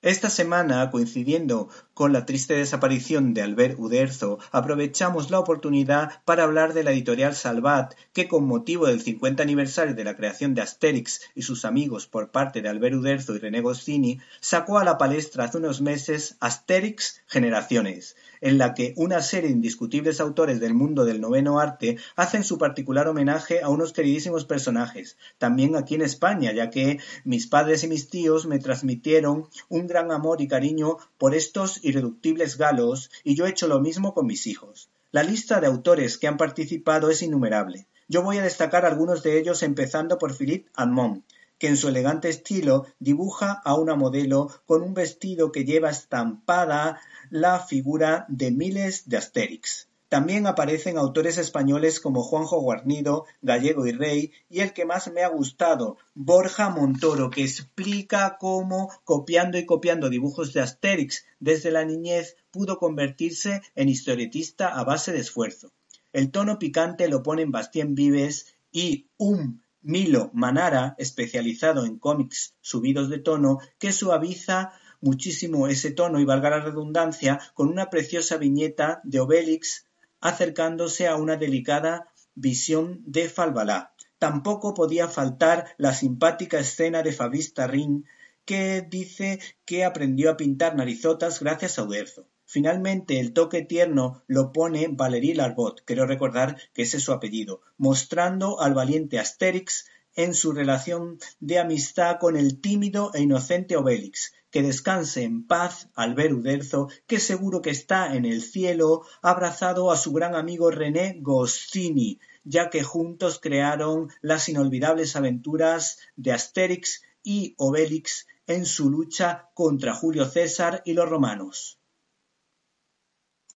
Esta semana, coincidiendo con la triste desaparición de Albert Uderzo, aprovechamos la oportunidad para hablar de la editorial Salvat, que con motivo del 50 aniversario de la creación de Asterix y sus amigos por parte de Albert Uderzo y René Goscinny, sacó a la palestra hace unos meses Asterix Generaciones, en la que una serie de indiscutibles autores del mundo del noveno arte hacen su particular homenaje a unos queridísimos personajes, también aquí en España, ya que mis padres y mis tíos me transmitieron un gran amor y cariño por estos irreductibles galos, y yo he hecho lo mismo con mis hijos. La lista de autores que han participado es innumerable. Yo voy a destacar algunos de ellos empezando por Philippe Admont, que en su elegante estilo dibuja a una modelo con un vestido que lleva estampada la figura de miles de Asterix. También aparecen autores españoles como Juanjo Guarnido, Gallego y Rey, y el que más me ha gustado, Borja Montoro, que explica cómo, copiando y copiando dibujos de Asterix desde la niñez, pudo convertirse en historietista a base de esfuerzo. El tono picante lo ponen Bastien Vives y un Milo Manara, especializado en cómics subidos de tono, que suaviza muchísimo ese tono y valga la redundancia con una preciosa viñeta de Obélix acercándose a una delicada visión de Falbalá. Tampoco podía faltar la simpática escena de Favista Rin, que dice que aprendió a pintar narizotas gracias a Uderzo. Finalmente, el toque tierno lo pone Valérie Larbot, quiero recordar que ese es su apellido, mostrando al valiente Asterix en su relación de amistad con el tímido e inocente Obélix, que descanse en paz al ver Uderzo, que seguro que está en el cielo, abrazado a su gran amigo René Goscinny, ya que juntos crearon las inolvidables aventuras de Asterix y Obélix en su lucha contra Julio César y los romanos.